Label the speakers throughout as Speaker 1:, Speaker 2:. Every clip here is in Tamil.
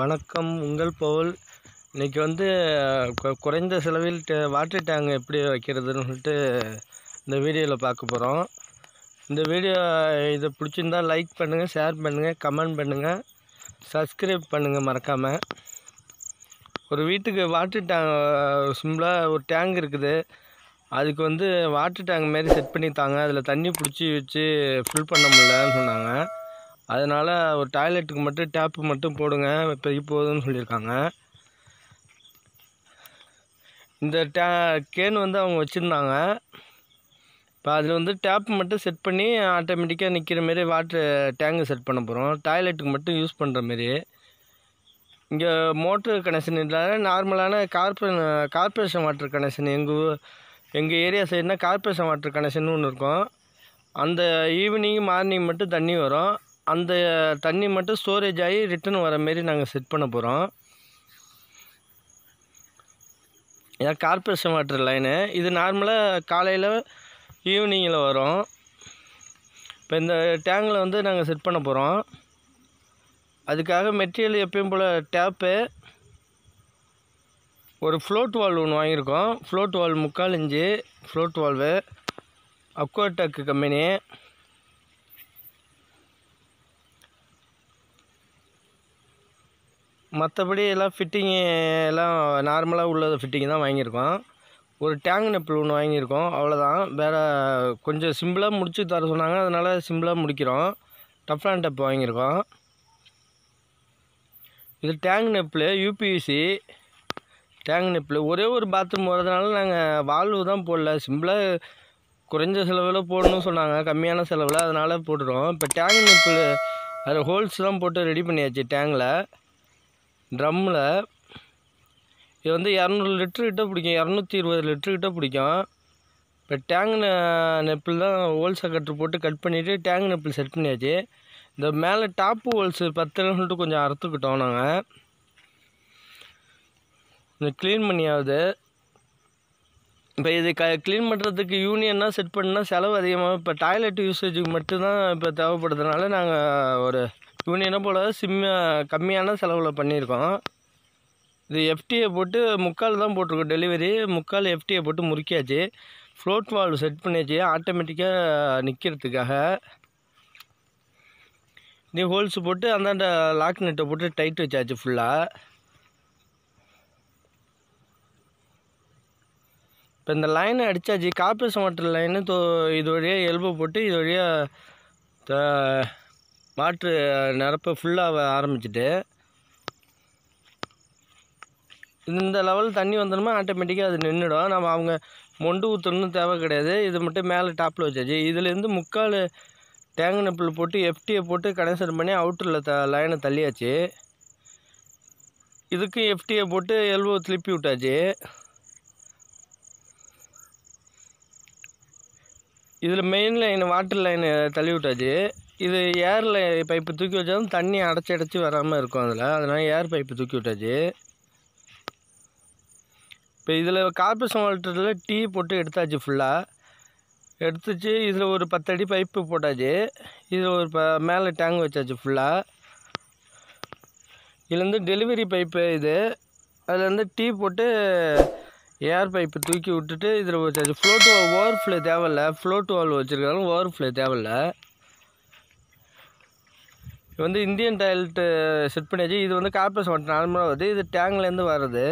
Speaker 1: வணக்கம் உங்கள் பவுல் இன்றைக்கி வந்து குறைந்த செலவில் வாட்டர் டேங்க் எப்படி வைக்கிறதுன்னு சொல்லிட்டு இந்த வீடியோவில் பார்க்க போகிறோம் இந்த வீடியோ இதை பிடிச்சிருந்தால் லைக் பண்ணுங்கள் ஷேர் பண்ணுங்கள் கமெண்ட் பண்ணுங்கள் சப்ஸ்கிரைப் பண்ணுங்கள் மறக்காமல் ஒரு வீட்டுக்கு வாட்டர் டேங்க் சிம்பிளாக ஒரு டேங்க் இருக்குது அதுக்கு வந்து வாட்டர் டேங்க் மாரி செட் பண்ணித்தாங்க அதில் தண்ணி பிடிச்சி வச்சு ஃபில் பண்ண முடியலன்னு சொன்னாங்க அதனால் ஒரு டாய்லெட்டுக்கு மட்டும் டேப்பு மட்டும் போடுங்க இப்போ இப்போதுன்னு சொல்லியிருக்காங்க இந்த டே கேன் வந்து அவங்க வச்சுருந்தாங்க இப்போ அதில் வந்து டேப் மட்டும் செட் பண்ணி ஆட்டோமேட்டிக்காக நிற்கிற மாரி வாட்ரு டேங்கு செட் பண்ண போகிறோம் டாய்லெட்டுக்கு மட்டும் யூஸ் பண்ணுற மாரி இங்கே மோட்ரு கனெக்ஷன் இல்லாத நார்மலான கார்பரே கார்பரேஷன் வாட்ரு கனெக்ஷன் எங்கள் எங்கள் ஏரியா சைடுனா கார்பரேஷன் வாட்ரு கனெக்ஷன் ஒன்று இருக்கும் அந்த ஈவினிங் மார்னிங் மட்டும் தண்ணி வரும் அந்த தண்ணி மட்டும் ஸ்டோரேஜ் ஆகி ரிட்டன் வர மாரி நாங்கள் செட் பண்ண போகிறோம் ஏன்னா கார்பரேஷன் வாட்டர் லைனு இது நார்மலாக காலையில் ஈவினிங்கில் வரும் இப்போ இந்த டேங்கில் வந்து நாங்கள் செட் பண்ண போகிறோம் அதுக்காக மெட்டீரியல் எப்பயும் போல் டேப்பு ஒரு ஃப்ளோட் வால் ஒன்று வாங்கியிருக்கோம் ஃப்ளோட் வால் முக்கால் இஞ்சி ஃப்ளோட் வால்வு அக்வாடெக் கம்பெனி மற்றபடி எல்லாம் ஃபிட்டிங்கு எல்லாம் நார்மலாக உள்ள ஃபிட்டிங் தான் வாங்கியிருக்கோம் ஒரு டேங்க் நெப்பிள் ஒன்று வாங்கியிருக்கோம் அவ்வளோதான் வேறு கொஞ்சம் சிம்பிளாக முடிச்சு தர சொன்னாங்க அதனால் சிம்பிளாக முடிக்கிறோம் டஃப்லான் டப் வாங்கியிருக்கோம் இது tank nipple UPVC tank nipple ஒரே ஒரு பாத்ரூம் போகிறதுனால நாங்கள் வால்வு தான் போடல சிம்பிளாக குறைஞ்ச செலவில் போடணும்னு சொன்னாங்க கம்மியான செலவில் அதனால் போட்டுருவோம் இப்போ டேங்க் நெப்பிள் அதில் ஹோல்ஸ் தான் போட்டு ரெடி பண்ணியாச்சு டேங்கில் ட்ரம்மில் இது வந்து இரநூறு லிட்ரு கிட்ட பிடிக்கும் இரநூத்தி இருபது லிட்ரு கிட்ட பிடிக்கும் இப்போ டேங்க் நெப்பில் தான் ஹோல்ஸை கட்டு போட்டு கட் பண்ணிவிட்டு டேங்க் நெப்பில் செட் பண்ணியாச்சு இந்த மேலே டாப்பு ஹோல்ஸு பத்து சொல்லிட்டு கொஞ்சம் அறுத்துக்கிட்டோம் நாங்கள் கொஞ்சம் க்ளீன் பண்ணியாவது இப்போ இது க க்ளீன் பண்ணுறதுக்கு யூனியன்னா செட் பண்ணால் செலவு அதிகமாக இப்போ டாய்லெட் யூசேஜுக்கு மட்டும்தான் இப்போ தேவைப்படுறதுனால நாங்கள் ஒரு என்ன போல் சிம்ம கம்மியான செலவில் பண்ணியிருக்கோம் இது எஃப்டியை போட்டு முக்கால் தான் போட்டிருக்கோம் டெலிவரி முக்கால் எஃப்டியை போட்டு முறுக்கியாச்சு ஃப்ளோட் வால்வ் செட் பண்ணியாச்சு ஆட்டோமேட்டிக்காக நிற்கிறதுக்காக நீ ஹோல்ஸ் போட்டு அந்தாண்ட லாக் நெட்டை போட்டு டைட் வச்சாச்சு ஃபுல்லாக இப்போ இந்த லைனை அடித்தாச்சு காப்பேசம் வாட்டர் லைனு தோ இது வழியாக எல்போ போட்டு இது வழியாக மாற்று நிரப்ப ஃபுல்லாக ஆரம்பிச்சுட்டு இந்த லெவல் தண்ணி வந்தோம்னா ஆட்டோமேட்டிக்காக அது நின்றுடும் நம்ம அவங்க மொண்டு ஊற்றணும்னு தேவை கிடையாது இது மட்டும் மேலே டாப்பில் வச்சாச்சு இதுலேருந்து முக்கால் தேங்காய் நெப்பில் போட்டு எஃப்டியை போட்டு கனெக்ஷன் பண்ணி அவுட்டரில் த லைனை தள்ளியாச்சு இதுக்கும் எஃப்டியை போட்டு எல்வோ திருப்பி விட்டாச்சு இதில் மெயின் லைன் வாட்டர் லைன் தள்ளி விட்டாச்சு இது ஏரில் பைப்பு தூக்கி வச்சாலும் தண்ணி அடைச்சி அடைச்சி வராமல் இருக்கும் அதில் அதனால் ஏர் பைப்பு தூக்கி விட்டாச்சு இப்போ இதில் கார்பரேஷன் வாட்டரில் டீ போட்டு எடுத்தாச்சு ஃபுல்லாக எடுத்துச்சு இதில் ஒரு பத்தடி பைப்பு போட்டாச்சு இதில் ஒரு ப மேலே டேங்க் வச்சாச்சு ஃபுல்லாக இதுலேருந்து டெலிவரி பைப்பு இது அதுலேருந்து டீ போட்டு ஏர் பைப்பு தூக்கி விட்டுட்டு இதில் வச்சாச்சு ஃப்ளோட் ஓவர் ஃப்ளோ தேவையில்ல ஃப்ளோட் வால் வச்சுருக்காலும் ஓவர் ஃப்ளோ தேவையில்லை இது வந்து இந்தியன் டாய்லெட்டு செட் பண்ணியாச்சு இது வந்து கார்பரேஷன் வந்து நார்மலாக வருது இது டேங்க்லேருந்து வருது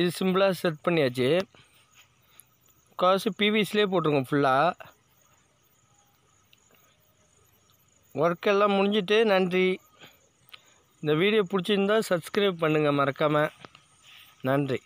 Speaker 1: இது சிம்பிளாக செட் பண்ணியாச்சு காசு பிவிசிலே போட்டிருக்கோம் ஃபுல்லாக ஒர்க் எல்லாம் முடிஞ்சிட்டு நன்றி இந்த வீடியோ பிடிச்சிருந்தால் சப்ஸ்கிரைப் பண்ணுங்கள் மறக்காமல் நன்றி